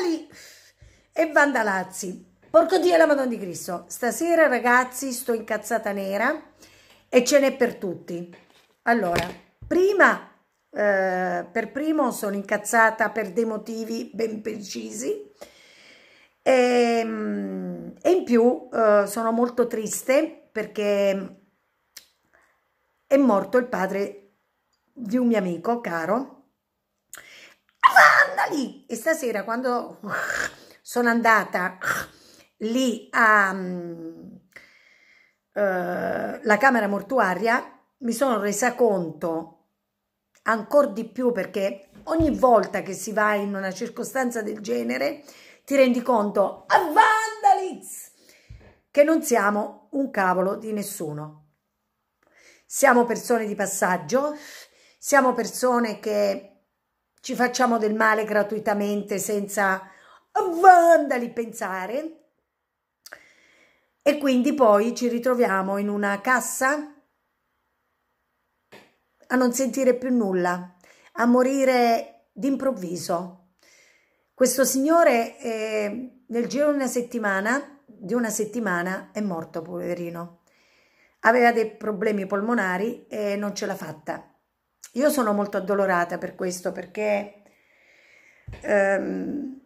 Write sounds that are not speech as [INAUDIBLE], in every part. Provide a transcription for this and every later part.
Vandali e Vandalazzi. Porco Dio e la Madonna di Cristo, stasera ragazzi sto incazzata nera e ce n'è per tutti. Allora, prima, eh, per primo sono incazzata per dei motivi ben precisi e, ehm, e in più eh, sono molto triste perché è morto il padre di un mio amico caro lì e stasera quando sono andata lì alla mm, eh, uh, camera mortuaria mi sono resa conto ancora di più perché ogni volta che si va in una circostanza del genere ti rendi conto a Vandaliz che non siamo un cavolo di nessuno. Siamo persone di passaggio, siamo persone che ci facciamo del male gratuitamente senza vandali pensare e quindi poi ci ritroviamo in una cassa a non sentire più nulla, a morire d'improvviso. Questo signore eh, nel giro di una settimana, di una settimana è morto, poverino. Aveva dei problemi polmonari e non ce l'ha fatta io sono molto addolorata per questo perché, ehm,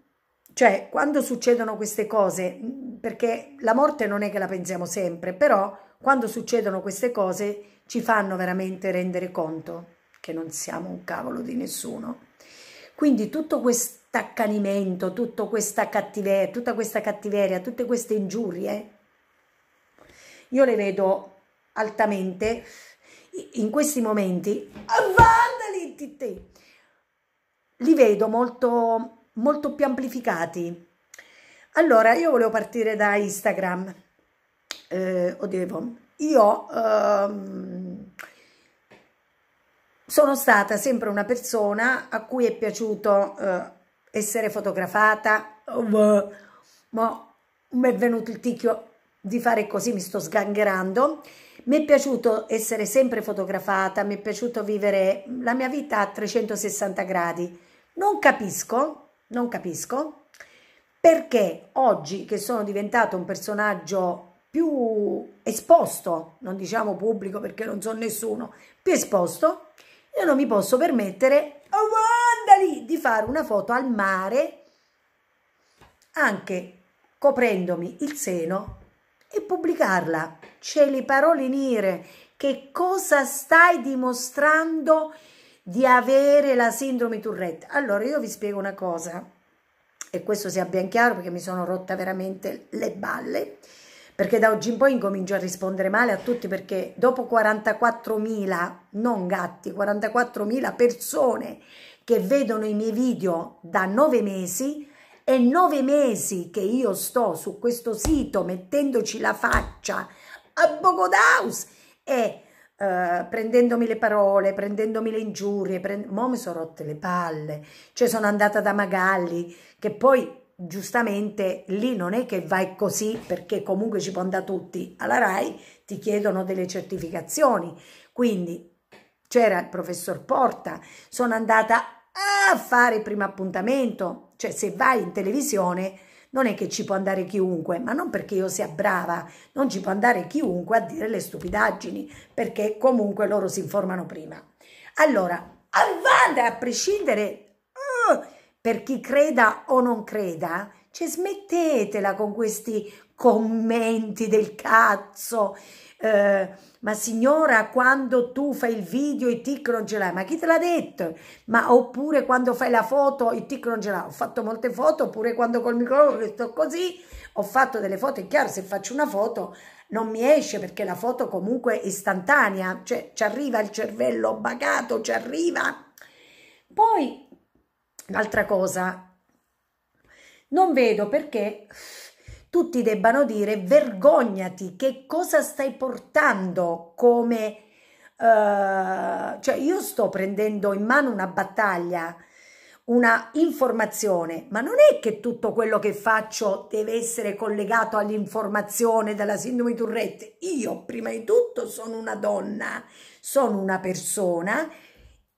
cioè, quando succedono queste cose, perché la morte non è che la pensiamo sempre, però quando succedono queste cose ci fanno veramente rendere conto che non siamo un cavolo di nessuno. Quindi tutto questo accanimento, tutta questa cattiveria, tutta questa cattiveria, tutte queste ingiurie, io le vedo altamente in questi momenti, vandali, li vedo molto, molto più amplificati. Allora, io volevo partire da Instagram. Eh, oddio, io ehm, sono stata sempre una persona a cui è piaciuto eh, essere fotografata, ma mi è venuto il ticchio di fare così, mi sto sgangherando mi è piaciuto essere sempre fotografata, mi è piaciuto vivere la mia vita a 360 gradi. Non capisco, non capisco perché oggi che sono diventato un personaggio più esposto, non diciamo pubblico perché non so nessuno, più esposto, io non mi posso permettere oh, di fare una foto al mare anche coprendomi il seno e pubblicarla c'è le parole nere, che cosa stai dimostrando di avere la sindrome Tourette? Allora io vi spiego una cosa e questo sia ben chiaro perché mi sono rotta veramente le balle perché da oggi in poi incomincio a rispondere male a tutti perché dopo 44.000, non gatti, 44.000 persone che vedono i miei video da nove mesi è nove mesi che io sto su questo sito mettendoci la faccia a Bogodaus e eh, prendendomi le parole, prendendomi le ingiurie, prend... mo mi sono rotte le palle, cioè sono andata da Magalli che poi giustamente lì non è che vai così perché comunque ci può andare tutti alla RAI, ti chiedono delle certificazioni, quindi c'era il professor Porta, sono andata a fare il primo appuntamento, cioè se vai in televisione non è che ci può andare chiunque, ma non perché io sia brava, non ci può andare chiunque a dire le stupidaggini, perché comunque loro si informano prima. Allora, a a prescindere uh, per chi creda o non creda, cioè smettetela con questi commenti del cazzo. Eh, ma signora, quando tu fai il video i tic non ce l'hai, ma chi te l'ha detto? Ma oppure quando fai la foto i tic non ce l'hai. Ho fatto molte foto, oppure quando col microfono sto così, ho fatto delle foto, è chiaro, se faccio una foto non mi esce perché la foto comunque è istantanea, cioè ci arriva il cervello bagato, ci arriva. Poi, un'altra cosa, non vedo perché tutti debbano dire vergognati, che cosa stai portando come... Uh, cioè io sto prendendo in mano una battaglia, una informazione, ma non è che tutto quello che faccio deve essere collegato all'informazione della sindrome Turrette. Io prima di tutto sono una donna, sono una persona,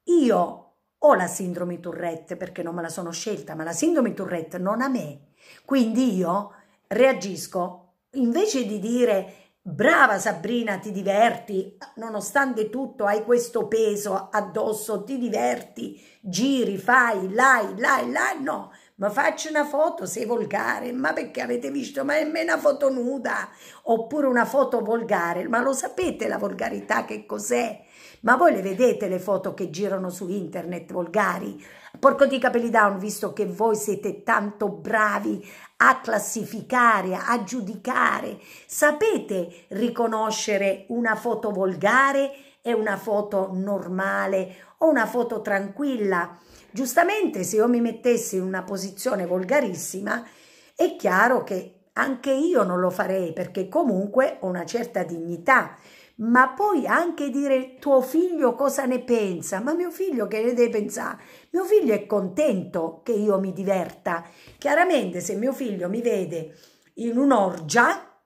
io ho la sindrome Tourette perché non me la sono scelta, ma la sindrome Tourette non a me. Quindi io reagisco invece di dire brava Sabrina, ti diverti, nonostante tutto hai questo peso addosso, ti diverti, giri, fai, lai, lai, lai, no ma faccio una foto, sei volgare, ma perché avete visto, ma è una foto nuda, oppure una foto volgare, ma lo sapete la volgarità che cos'è? Ma voi le vedete le foto che girano su internet volgari? Porco di capelli down, visto che voi siete tanto bravi a classificare, a giudicare, sapete riconoscere una foto volgare e una foto normale o una foto tranquilla? Giustamente se io mi mettessi in una posizione volgarissima, è chiaro che anche io non lo farei perché comunque ho una certa dignità. Ma poi anche dire tuo figlio cosa ne pensa, ma mio figlio che ne deve pensare? Mio figlio è contento che io mi diverta. Chiaramente se mio figlio mi vede in un'orgia,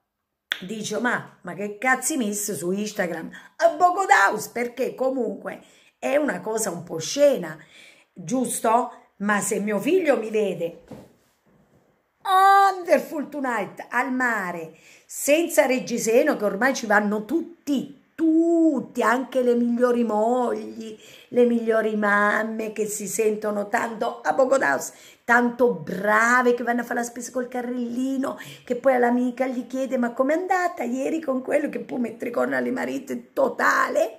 dice ma, ma che cazzi miss su Instagram a d'aus perché comunque è una cosa un po' scena giusto? Ma se mio figlio mi vede Wonderful Tonight al mare, senza reggiseno che ormai ci vanno tutti, tutti, anche le migliori mogli, le migliori mamme che si sentono tanto a Bogodaus, tanto brave che vanno a fare la spesa col carrellino, che poi all'amica gli chiede ma com'è andata ieri con quello che può mettere con le marite totale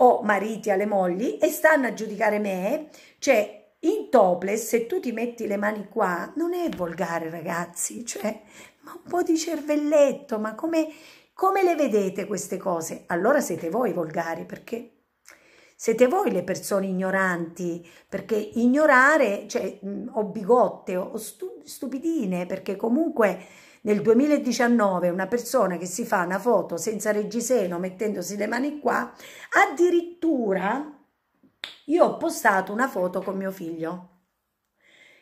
o mariti alle mogli e stanno a giudicare me, cioè in topless se tu ti metti le mani qua non è volgare ragazzi, cioè ma un po' di cervelletto, ma come, come le vedete queste cose? Allora siete voi volgari perché siete voi le persone ignoranti, perché ignorare, cioè, o bigotte o stupidine, perché comunque nel 2019 una persona che si fa una foto senza reggiseno mettendosi le mani qua, addirittura io ho postato una foto con mio figlio.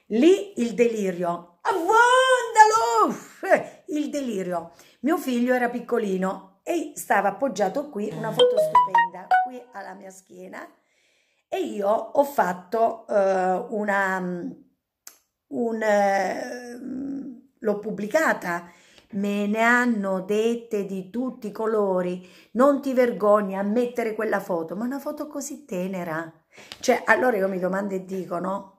Lì il delirio. Avvandalo! Eh, il delirio. Mio figlio era piccolino e stava appoggiato qui una foto stupenda, qui alla mia schiena. E io ho fatto uh, una... Mm, un... Uh, l'ho pubblicata. Me ne hanno dette di tutti i colori. Non ti vergogni a mettere quella foto, ma una foto così tenera. Cioè, allora io mi domando e dico, no?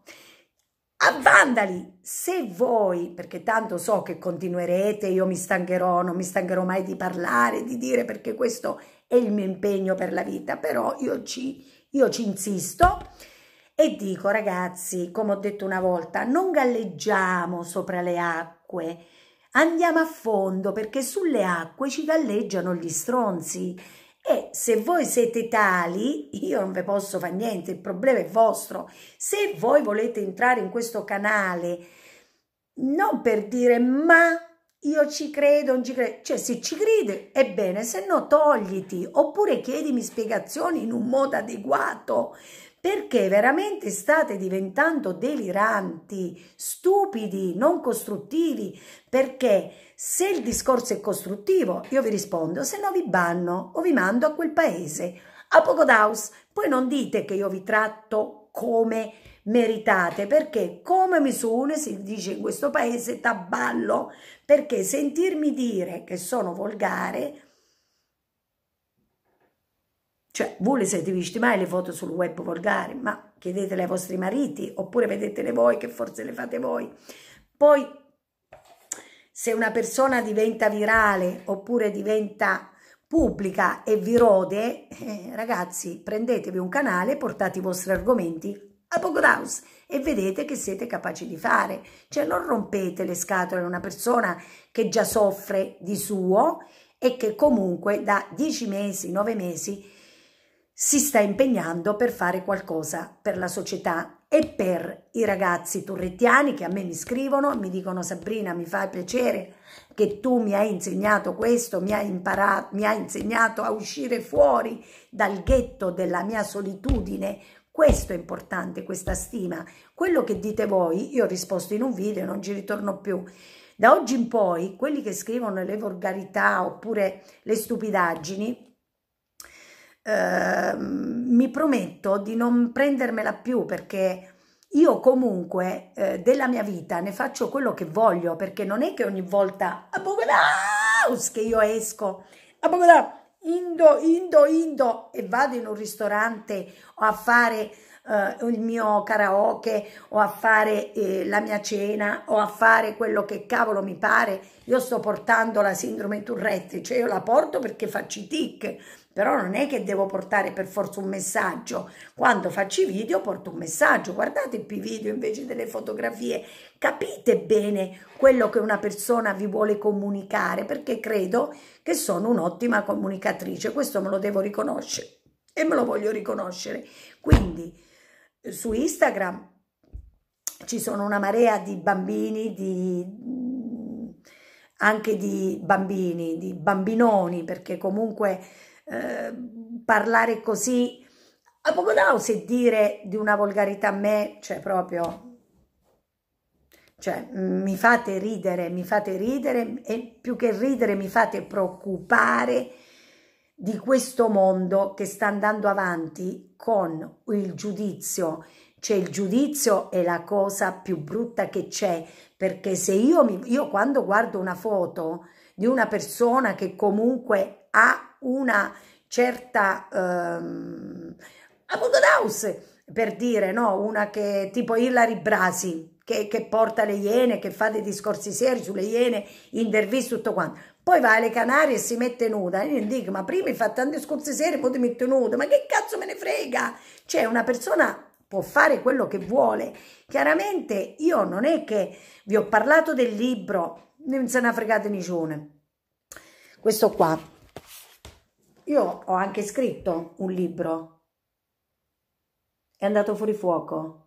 A vandali, se voi, perché tanto so che continuerete, io mi stancherò, non mi stancherò mai di parlare, di dire, perché questo è il mio impegno per la vita, però io ci, io ci insisto. E dico ragazzi, come ho detto una volta, non galleggiamo sopra le acque, andiamo a fondo perché sulle acque ci galleggiano gli stronzi. E se voi siete tali, io non vi posso fare niente, il problema è vostro. Se voi volete entrare in questo canale, non per dire ma io ci credo, non ci credo, cioè se ci credi, ebbene, se no togliti, oppure chiedimi spiegazioni in un modo adeguato perché veramente state diventando deliranti, stupidi, non costruttivi, perché se il discorso è costruttivo io vi rispondo, se no vi banno o vi mando a quel paese, a Pocodaus, poi non dite che io vi tratto come meritate perché come misure si dice in questo paese taballo perché sentirmi dire che sono volgare cioè, voi le siete visti mai le foto sul web volgare? ma chiedetele ai vostri mariti oppure vedetele voi che forse le fate voi. Poi, se una persona diventa virale oppure diventa pubblica e vi rode, eh, ragazzi, prendetevi un canale, portate i vostri argomenti a Pogrouse e vedete che siete capaci di fare. Cioè non rompete le scatole a una persona che già soffre di suo e che comunque da 10 mesi, 9 mesi si sta impegnando per fare qualcosa per la società e per i ragazzi turrettiani che a me mi scrivono, mi dicono Sabrina mi fa piacere che tu mi hai insegnato questo, mi hai, imparato, mi hai insegnato a uscire fuori dal ghetto della mia solitudine, questo è importante, questa stima. Quello che dite voi, io ho risposto in un video, non ci ritorno più. Da oggi in poi, quelli che scrivono le volgarità oppure le stupidaggini, Ehm, mi prometto di non prendermela più perché io comunque eh, della mia vita ne faccio quello che voglio perché non è che ogni volta a che io esco a indo indo indo e vado in un ristorante o a fare eh, il mio karaoke o a fare eh, la mia cena o a fare quello che cavolo mi pare. Io sto portando la sindrome Turretti, cioè io la porto perché faccio i tic, però non è che devo portare per forza un messaggio. Quando faccio i video porto un messaggio, guardate più video invece delle fotografie, capite bene quello che una persona vi vuole comunicare, perché credo che sono un'ottima comunicatrice, questo me lo devo riconoscere e me lo voglio riconoscere. Quindi su Instagram ci sono una marea di bambini, di, anche di bambini, di bambinoni, perché comunque eh, parlare così a poco Popodaus e dire di una volgarità a me, cioè proprio... Cioè, mi fate ridere, mi fate ridere e più che ridere mi fate preoccupare di questo mondo che sta andando avanti con il giudizio. Cioè il giudizio è la cosa più brutta che c'è, perché se io, mi, io quando guardo una foto di una persona che comunque ha una certa... Um, a House, per dire, no? Una che tipo Hillary Brasi, che, che, porta le iene, che fa dei discorsi seri sulle iene, interviste, tutto quanto. Poi va alle Canarie e si mette nuda. Io gli dico, ma prima mi fa tanti discorsi seri, poi ti metto nuda. Ma che cazzo me ne frega? Cioè, una persona può fare quello che vuole. Chiaramente io non è che vi ho parlato del libro, non se ne ha fregato nicione. Questo qua. Io ho anche scritto un libro. È andato fuori fuoco.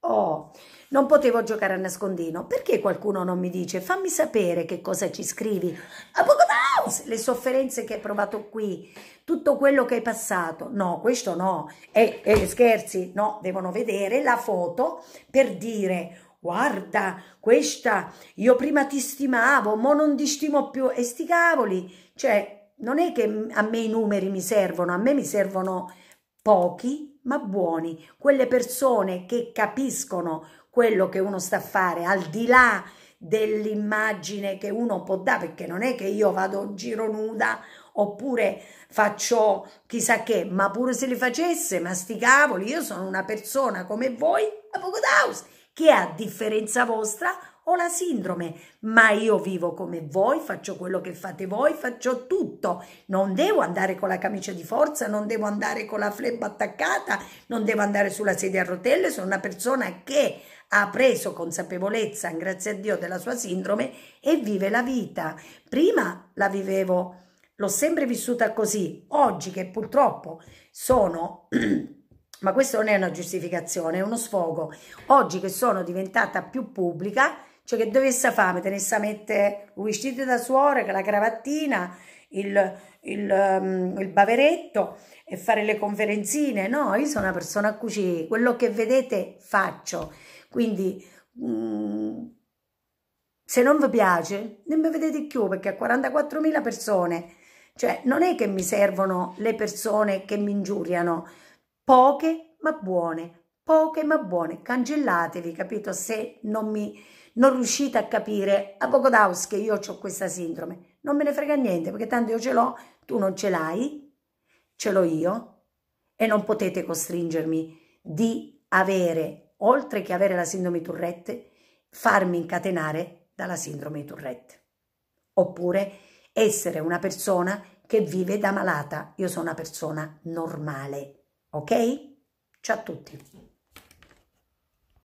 Oh, non potevo giocare a nascondino. Perché qualcuno non mi dice fammi sapere che cosa ci scrivi? A Pokémouse! Le sofferenze che hai provato qui, tutto quello che hai passato. No, questo no. E, eh, e eh, scherzi? No, devono vedere la foto per dire guarda, questa, io prima ti stimavo, mo non ti stimo più, e sti cavoli, cioè, non è che a me i numeri mi servono, a me mi servono pochi, ma buoni, quelle persone che capiscono quello che uno sta a fare, al di là dell'immagine che uno può dare, perché non è che io vado in giro nuda oppure faccio chissà che, ma pure se li facesse, ma sti cavoli, io sono una persona come voi, a poco House, che a differenza vostra ho la sindrome, ma io vivo come voi, faccio quello che fate voi, faccio tutto. Non devo andare con la camicia di forza, non devo andare con la flebba attaccata, non devo andare sulla sedia a rotelle, sono una persona che ha preso consapevolezza, grazie a Dio, della sua sindrome e vive la vita. Prima la vivevo, l'ho sempre vissuta così, oggi che purtroppo sono... [CLEARS THROAT] ma questa non è una giustificazione, è uno sfogo. Oggi che sono diventata più pubblica, cioè che dovesse fare? Mi tenesse a mettere un vestito da suore, la cravattina, il, il, um, il, baveretto e fare le conferenzine. No, io sono una persona a cucire, quello che vedete faccio. Quindi mh, mm, se non vi piace, non mi vedete più perché a 44.000 persone, cioè non è che mi servono le persone che mi ingiuriano, poche ma buone, poche ma buone, cancellatevi, capito? Se non mi non riuscite a capire a Bogodaus che io ho questa sindrome. Non me ne frega niente perché tanto io ce l'ho, tu non ce l'hai, ce l'ho io e non potete costringermi di avere, oltre che avere la sindrome di Tourette, farmi incatenare dalla sindrome di Tourette. Oppure essere una persona che vive da malata. Io sono una persona normale, ok? Ciao a tutti.